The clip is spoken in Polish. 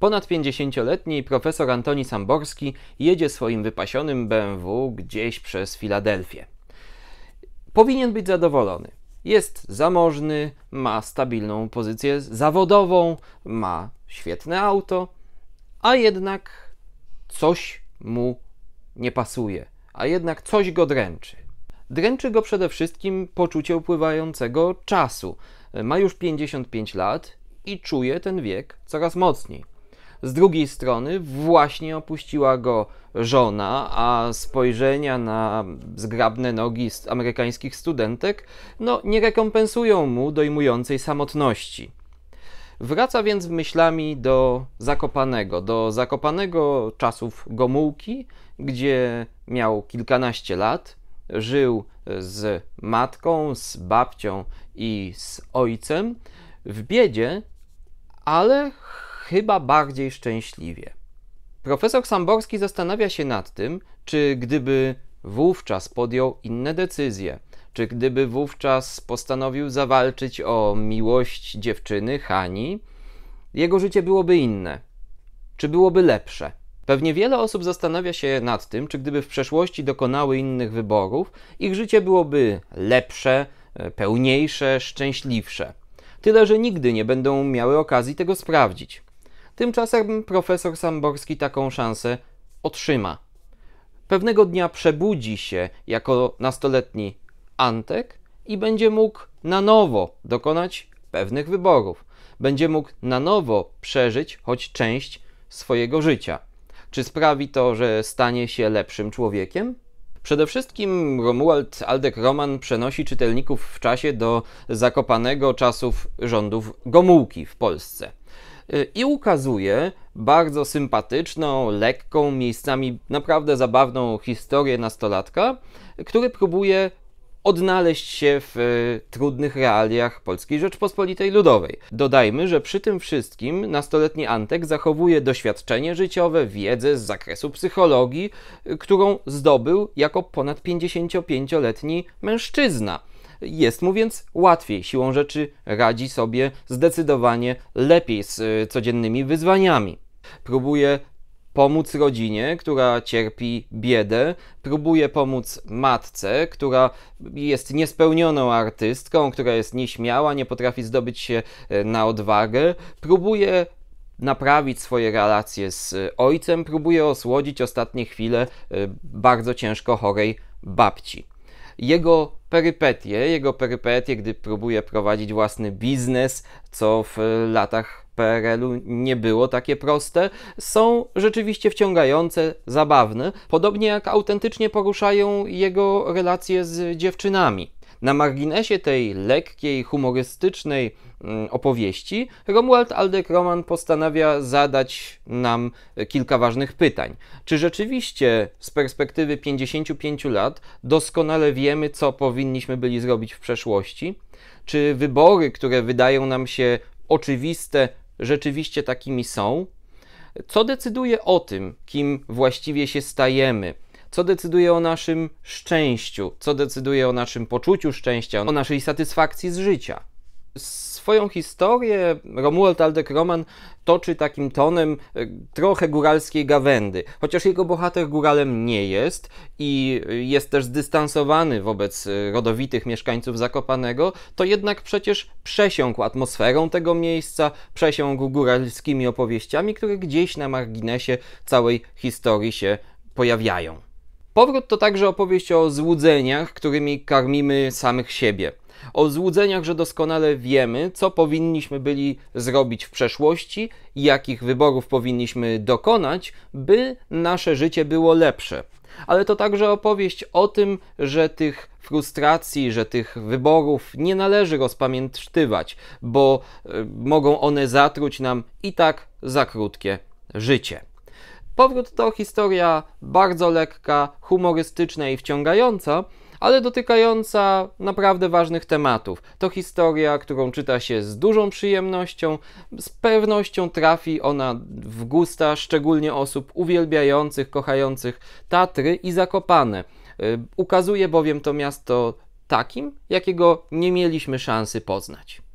Ponad 50-letni profesor Antoni Samborski jedzie swoim wypasionym BMW gdzieś przez Filadelfię. Powinien być zadowolony. Jest zamożny, ma stabilną pozycję zawodową, ma świetne auto, a jednak coś mu nie pasuje, a jednak coś go dręczy. Dręczy go przede wszystkim poczucie upływającego czasu. Ma już 55 lat i czuje ten wiek coraz mocniej. Z drugiej strony właśnie opuściła go żona, a spojrzenia na zgrabne nogi amerykańskich studentek no, nie rekompensują mu dojmującej samotności. Wraca więc myślami do Zakopanego, do Zakopanego czasów Gomułki, gdzie miał kilkanaście lat, żył z matką, z babcią i z ojcem w biedzie, ale chyba bardziej szczęśliwie. Profesor Samborski zastanawia się nad tym, czy gdyby wówczas podjął inne decyzje, czy gdyby wówczas postanowił zawalczyć o miłość dziewczyny Hani, jego życie byłoby inne, czy byłoby lepsze. Pewnie wiele osób zastanawia się nad tym, czy gdyby w przeszłości dokonały innych wyborów, ich życie byłoby lepsze, e, pełniejsze, szczęśliwsze. Tyle, że nigdy nie będą miały okazji tego sprawdzić. Tymczasem profesor Samborski taką szansę otrzyma. Pewnego dnia przebudzi się jako nastoletni Antek i będzie mógł na nowo dokonać pewnych wyborów. Będzie mógł na nowo przeżyć choć część swojego życia. Czy sprawi to, że stanie się lepszym człowiekiem? Przede wszystkim Romuald Aldek Roman przenosi czytelników w czasie do zakopanego czasów rządów Gomułki w Polsce. Y, i ukazuje bardzo sympatyczną, lekką, miejscami naprawdę zabawną historię nastolatka, który próbuje odnaleźć się w y, trudnych realiach Polskiej Rzeczpospolitej Ludowej. Dodajmy, że przy tym wszystkim nastoletni Antek zachowuje doświadczenie życiowe, wiedzę z zakresu psychologii, y, którą zdobył jako ponad 55-letni mężczyzna. Jest mu więc łatwiej, siłą rzeczy radzi sobie zdecydowanie lepiej z e, codziennymi wyzwaniami. Próbuje pomóc rodzinie, która cierpi biedę, próbuje pomóc matce, która jest niespełnioną artystką, która jest nieśmiała, nie potrafi zdobyć się e, na odwagę, próbuje naprawić swoje relacje z ojcem, próbuje osłodzić ostatnie chwile e, bardzo ciężko chorej babci. Jego perypetie, jego perypetie, gdy próbuje prowadzić własny biznes, co w latach PRL-u nie było takie proste, są rzeczywiście wciągające, zabawne, podobnie jak autentycznie poruszają jego relacje z dziewczynami. Na marginesie tej lekkiej, humorystycznej mm, opowieści Romuald Aldek Roman postanawia zadać nam e, kilka ważnych pytań. Czy rzeczywiście z perspektywy 55 lat doskonale wiemy, co powinniśmy byli zrobić w przeszłości? Czy wybory, które wydają nam się oczywiste, rzeczywiście takimi są? Co decyduje o tym, kim właściwie się stajemy? co decyduje o naszym szczęściu, co decyduje o naszym poczuciu szczęścia, o naszej satysfakcji z życia. Swoją historię Romuald Aldek Roman toczy takim tonem e, trochę góralskiej gawędy, chociaż jego bohater góralem nie jest i e, jest też zdystansowany wobec e, rodowitych mieszkańców Zakopanego, to jednak przecież przesiąkł atmosferą tego miejsca, przesiąkł góralskimi opowieściami, które gdzieś na marginesie całej historii się pojawiają. Powrót to także opowieść o złudzeniach, którymi karmimy samych siebie. O złudzeniach, że doskonale wiemy, co powinniśmy byli zrobić w przeszłości, jakich wyborów powinniśmy dokonać, by nasze życie było lepsze. Ale to także opowieść o tym, że tych frustracji, że tych wyborów nie należy rozpamiętywać, bo y, mogą one zatruć nam i tak za krótkie życie. Powrót to historia bardzo lekka, humorystyczna i wciągająca, ale dotykająca naprawdę ważnych tematów. To historia, którą czyta się z dużą przyjemnością. Z pewnością trafi ona w gusta szczególnie osób uwielbiających, kochających Tatry i Zakopane. Y, ukazuje bowiem to miasto takim, jakiego nie mieliśmy szansy poznać.